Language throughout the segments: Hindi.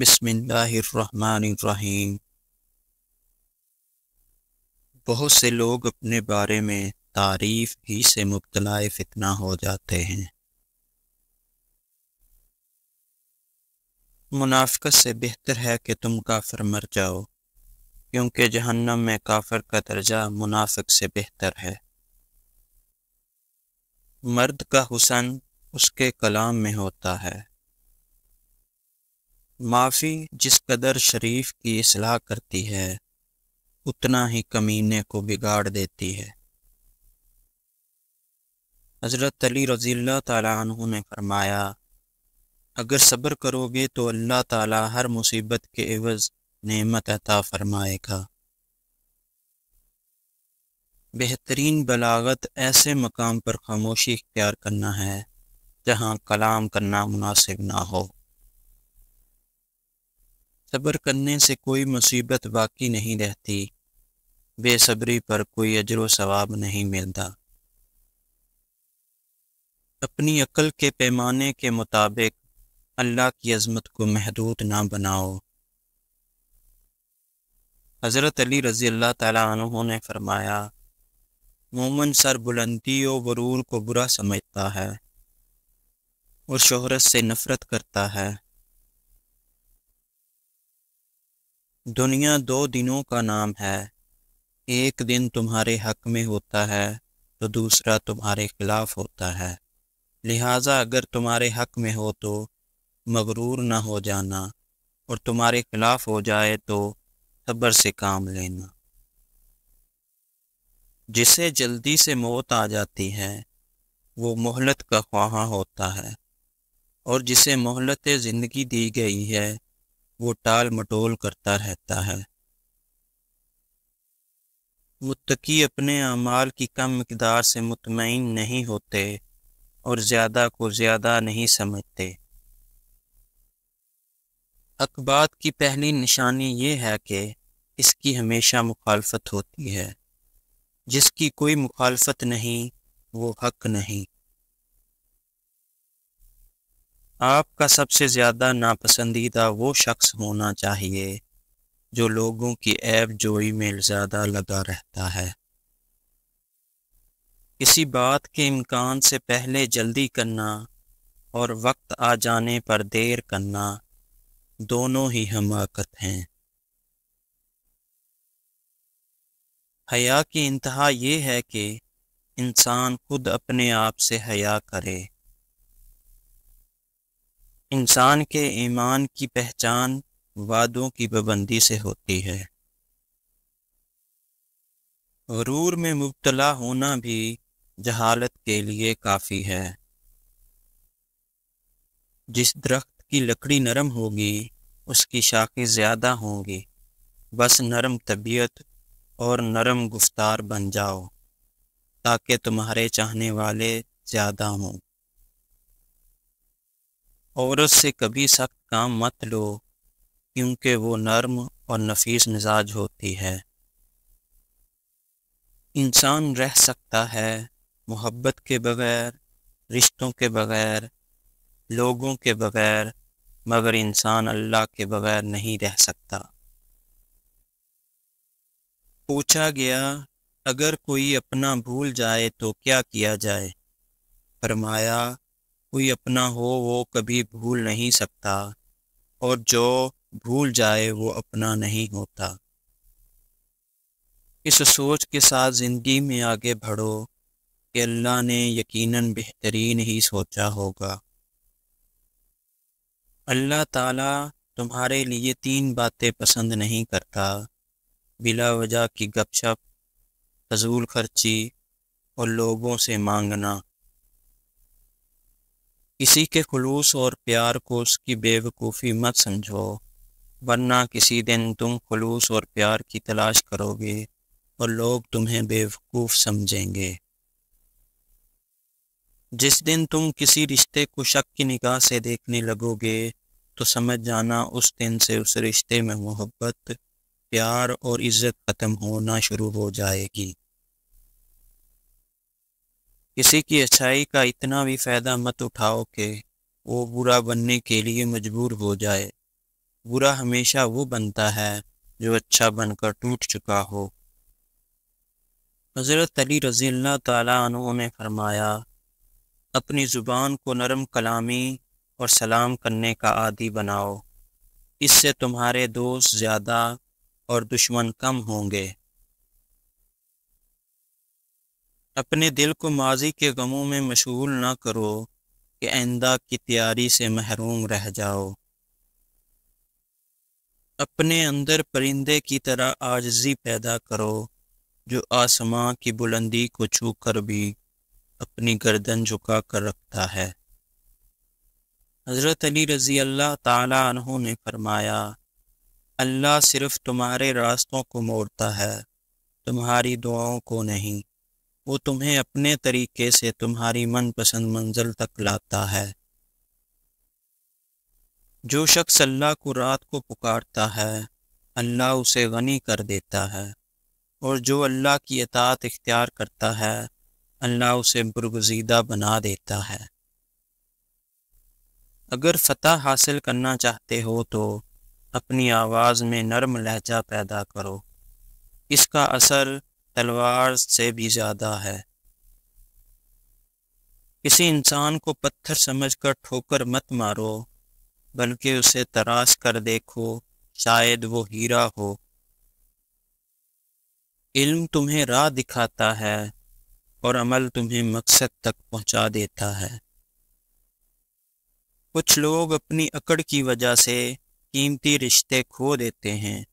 बिस्मिल्लाहिर्रहमानिर्रहीम बहुत से लोग अपने बारे में तारीफ़ ही से मुबतला फितना हो जाते हैं मुनाफ़त से बेहतर है कि तुम काफ़र मर जाओ क्योंकि जहन्नम में काफ़र का दर्जा मुनाफिक से बेहतर है मर्द का हुसन उसके कलाम में होता है माफ़ी जिस कदर शरीफ की असलाह करती है उतना ही कमीने को बिगाड़ देती है हज़रत अली रज़ील्ला तु ने फरमाया अगर सब्र करोगे तो अल्लाह ताला हर मुसीबत के एवज़ नेमत अता फरमाएगा बेहतरीन बलागत ऐसे मकाम पर खामोशी इख्तियार करना है जहाँ कलाम करना मुनासिब ना हो सब्र करने से कोई मुसीबत बाकी नहीं रहती बेसब्री पर कोई अजर सवाब नहीं मिलता अपनी अकल के पैमाने के मुताबिक अल्लाह की अजमत को महदूद ना बनाओ हज़रत अली रज़ी अल्लाह तु ने फरमाया मोमन सर बुलंदी और वरूर को बुरा समझता है और शहरत से नफ़रत करता है दुनिया दो दिनों का नाम है एक दिन तुम्हारे हक में होता है तो दूसरा तुम्हारे खिलाफ होता है लिहाजा अगर तुम्हारे हक में हो तो मगरूर ना हो जाना और तुम्हारे खिलाफ हो जाए तो सब्र से काम लेना जिसे जल्दी से मौत आ जाती है वो मोहलत का ख्वाहा होता है और जिसे मोहलत ज़िंदगी दी गई है वो टाल मटोल करता रहता है मुत्तकी अपने अमाल की कम मकदार से मुतमिन नहीं होते और ज़्यादा को ज़्यादा नहीं समझते अकबात की पहली निशानी ये है कि इसकी हमेशा मुखालफत होती है जिसकी कोई मुखालफत नहीं वो हक नहीं आपका सबसे ज़्यादा नापसंदीदा वो शख्स होना चाहिए जो लोगों की ऐप जोई में ज़्यादा लगा रहता है किसी बात के इम्कान से पहले जल्दी करना और वक्त आ जाने पर देर करना दोनों ही हमाकत हैं हया की इंतहा ये है कि इंसान खुद अपने आप से हया करे इंसान के ईमान की पहचान वादों की पाबंदी से होती है गुरूर में मुबतला होना भी जहालत के लिए काफ़ी है जिस दरख्त की लकड़ी नरम होगी उसकी शाखें ज़्यादा होंगी बस नरम तबीयत और नरम गुफ्तार बन जाओ ताकि तुम्हारे चाहने वाले ज़्यादा हों औरत से कभी सख्त काम मत लो क्योंकि वो नर्म और नफीस मिजाज होती है इंसान रह सकता है मोहब्बत के बगैर रिश्तों के बगैर लोगों के बगैर मगर इंसान अल्लाह के बगैर नहीं रह सकता पूछा गया अगर कोई अपना भूल जाए तो क्या किया जाए फरमाया कोई अपना हो वो कभी भूल नहीं सकता और जो भूल जाए वो अपना नहीं होता इस सोच के साथ ज़िंदगी में आगे बढ़ो कि अल्लाह ने यकीनन बेहतरीन ही सोचा होगा अल्लाह ताला तुम्हारे लिए तीन बातें पसंद नहीं करता बिला वजह की गपशप फजूल खर्ची और लोगों से मांगना किसी के खलूस और प्यार को उसकी बेवकूफ़ी मत समझो वरना किसी दिन तुम खलूस और प्यार की तलाश करोगे और लोग तुम्हें बेवकूफ़ समझेंगे जिस दिन तुम किसी रिश्ते को शक की निगाह से देखने लगोगे तो समझ जाना उस दिन से उस रिश्ते में मोहब्बत प्यार और इज़्ज़त ख़त्म होना शुरू हो जाएगी किसी की अच्छाई का इतना भी फ़ायदा मत उठाओ कि वो बुरा बनने के लिए मजबूर हो जाए बुरा हमेशा वो बनता है जो अच्छा बनकर टूट चुका हो हज़रत अली रज़ी तु ने फरमाया अपनी ज़ुबान को नरम कलामी और सलाम करने का आदि बनाओ इससे तुम्हारे दोस्त ज़्यादा और दुश्मन कम होंगे अपने दिल को माजी के गमों में मशगूल ना करो कि आइंदा की तैयारी से महरूम रह जाओ अपने अंदर परिंदे की तरह आजजी पैदा करो जो आसमां की बुलंदी को छू कर भी अपनी गर्दन झुका कर रखता है हज़रत अली रज़ी अल्लाह तु ने फरमाया अल्लाह सिर्फ़ तुम्हारे रास्तों को मोड़ता है तुम्हारी दुआओं को नहीं वो तुम्हें अपने तरीके से तुम्हारी मनपसंद मंजिल तक लाता है जो शख्स अल्लाह को रात को पुकारता है अल्लाह उसे गनी कर देता है और जो अल्लाह की अतात इख्तियार करता है अल्लाह उसे बुरगजीदा बना देता है अगर फतह हासिल करना चाहते हो तो अपनी आवाज़ में नरम लहजा पैदा करो इसका असर तलवार से भी ज़्यादा है किसी इंसान को पत्थर समझकर ठोकर मत मारो बल्कि उसे तराश कर देखो शायद वो हीरा हो इल्म तुम्हें राह दिखाता है और अमल तुम्हें मकसद तक पहुंचा देता है कुछ लोग अपनी अकड़ की वजह से कीमती रिश्ते खो देते हैं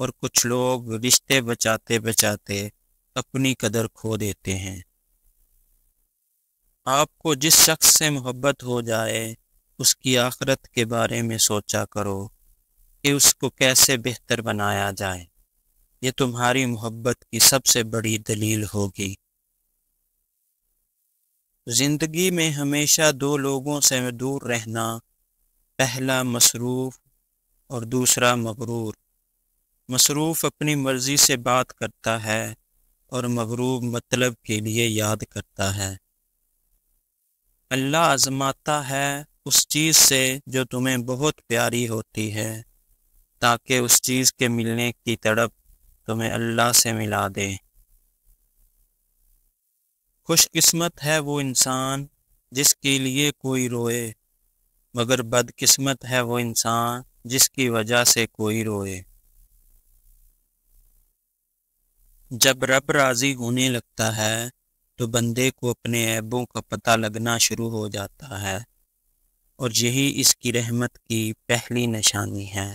और कुछ लोग रिश्ते बचाते बचाते अपनी कदर खो देते हैं आपको जिस शख्स से मोहब्बत हो जाए उसकी आखरत के बारे में सोचा करो कि उसको कैसे बेहतर बनाया जाए ये तुम्हारी मोहब्बत की सबसे बड़ी दलील होगी ज़िंदगी में हमेशा दो लोगों से दूर रहना पहला मसरूफ़ और दूसरा मबरूर मसरूफ़ अपनी मर्ज़ी से बात करता है और मगरूब मतलब के लिए याद करता है अल्लाह आजमाता है उस चीज़ से जो तुम्हें बहुत प्यारी होती है ताकि उस चीज़ के मिलने की तड़प तुम्हें अल्लाह से मिला दे खुशकिस्मत है वो इंसान जिसके लिए कोई रोए मगर बदकिस्मत है वो इंसान जिसकी वजह से कोई रोए जब रब राज़ी होने लगता है तो बंदे को अपने ऐबों का पता लगना शुरू हो जाता है और यही इसकी रहमत की पहली निशानी है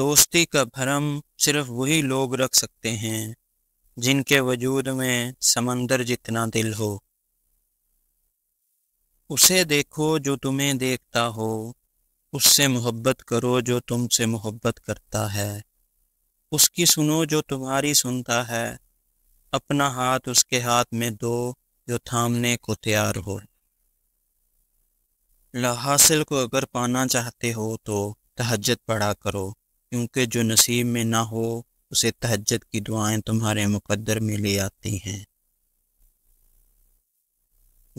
दोस्ती का भरम सिर्फ वही लोग रख सकते हैं जिनके वजूद में समंदर जितना दिल हो उसे देखो जो तुम्हें देखता हो उससे मोहब्बत करो जो तुमसे मोहब्बत करता है उसकी सुनो जो तुम्हारी सुनता है अपना हाथ उसके हाथ में दो जो थामने को तैयार हो हासिल को अगर पाना चाहते हो तो तहजत पढ़ा करो क्योंकि जो नसीब में ना हो उसे तहजत की दुआएं तुम्हारे मुकद्दर में ले आती हैं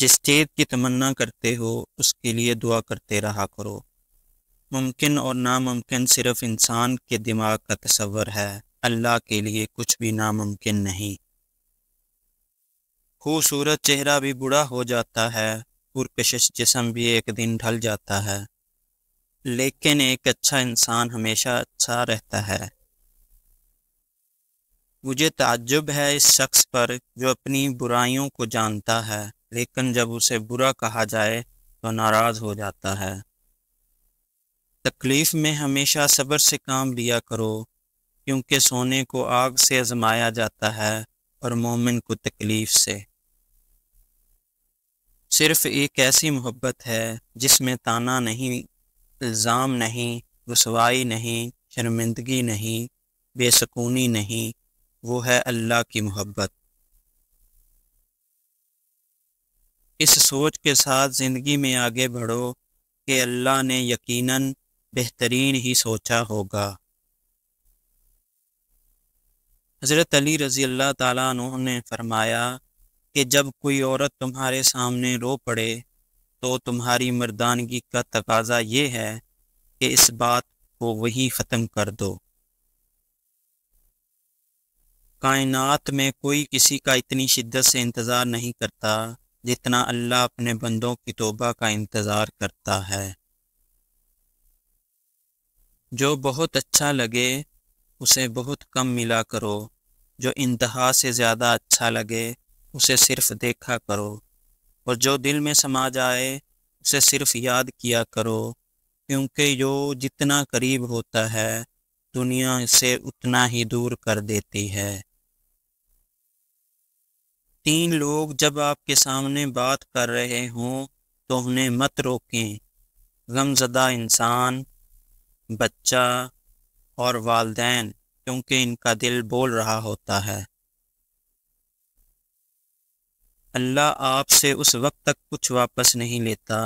जिस चीज़ की तमन्ना करते हो उसके लिए दुआ करते रहा करो मुमकिन और नामुमकिन सिर्फ इंसान के दिमाग का तस्वर है अल्लाह के लिए कुछ भी नामुमकिन नहीं खूबसूरत चेहरा भी बुरा हो जाता है पुरकशिश जिसम भी एक दिन ढल जाता है लेकिन एक अच्छा इंसान हमेशा अच्छा रहता है मुझे ताज्जुब है इस शख्स पर जो अपनी बुराइयों को जानता है लेकिन जब उसे बुरा कहा जाए तो नाराज़ हो जाता है तकलीफ़ में हमेशा सब्र से काम लिया करो क्योंकि सोने को आग से आजमाया जाता है और मोमिन को तकलीफ़ से सिर्फ एक ऐसी मोहब्बत है जिसमें ताना नहीं इल्ज़ाम नहीं रसवाई नहीं शर्मिंदगी नहीं बेसकूनी नहीं वो है अल्लाह की मोहब्बत इस सोच के साथ ज़िंदगी में आगे बढ़ो कि अल्लाह ने यकीनन बेहतरीन ही सोचा होगा हज़रत अली रज़ी अल्लाह तु ने फरमाया कि जब कोई औरत तुम्हारे सामने रो पड़े तो तुम्हारी मर्दानगी का तकाजा ये है कि इस बात को वही ख़त्म कर दो कायनात में कोई किसी का इतनी शिद्दत से इंतज़ार नहीं करता जितना अल्लाह अपने बंदों की तोबा का इंतज़ार करता है जो बहुत अच्छा लगे उसे बहुत कम मिला करो जो इंतहा से ज़्यादा अच्छा लगे उसे सिर्फ देखा करो और जो दिल में समा जाए उसे सिर्फ याद किया करो क्योंकि जो जितना करीब होता है दुनिया इसे उतना ही दूर कर देती है तीन लोग जब आपके सामने बात कर रहे हों तो उन्हें मत रोकें गमजदा इंसान बच्चा और वालदेन क्योंकि इनका दिल बोल रहा होता है अल्लाह आपसे उस वक्त तक कुछ वापस नहीं लेता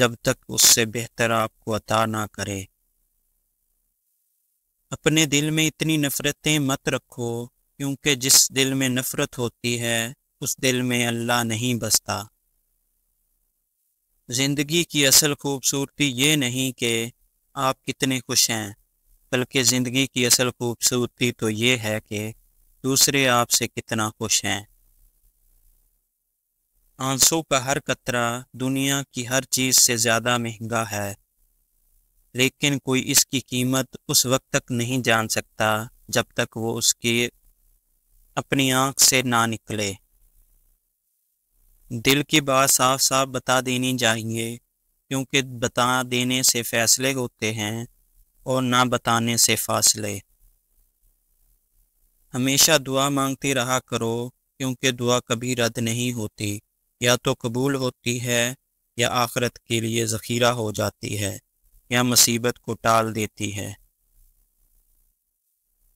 जब तक उससे बेहतर आपको अता ना करे अपने दिल में इतनी नफ़रतें मत रखो क्योंकि जिस दिल में नफ़रत होती है उस दिल में अल्लाह नहीं बसता ज़िंदगी की असल खूबसूरती ये नहीं कि आप कितने खुश हैं बल्कि ज़िंदगी की असल खूबसूरती तो ये है कि दूसरे आपसे कितना खुश हैं आंसू का हर कतरा दुनिया की हर चीज़ से ज़्यादा महंगा है लेकिन कोई इसकी कीमत उस वक्त तक नहीं जान सकता जब तक वो उसकी अपनी आंख से ना निकले दिल की बात साफ साफ बता देनी चाहिए क्योंकि बता देने से फ़ैसले होते हैं और ना बताने से फासले हमेशा दुआ मांगते रहा करो क्योंकि दुआ कभी रद्द नहीं होती या तो कबूल होती है या आखरत के लिए ज़ख़ीरा हो जाती है या मुसीबत को टाल देती है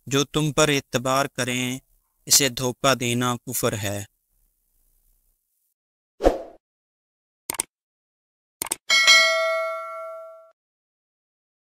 जो तुम पर इतबार करें इसे धोखा देना कुफर है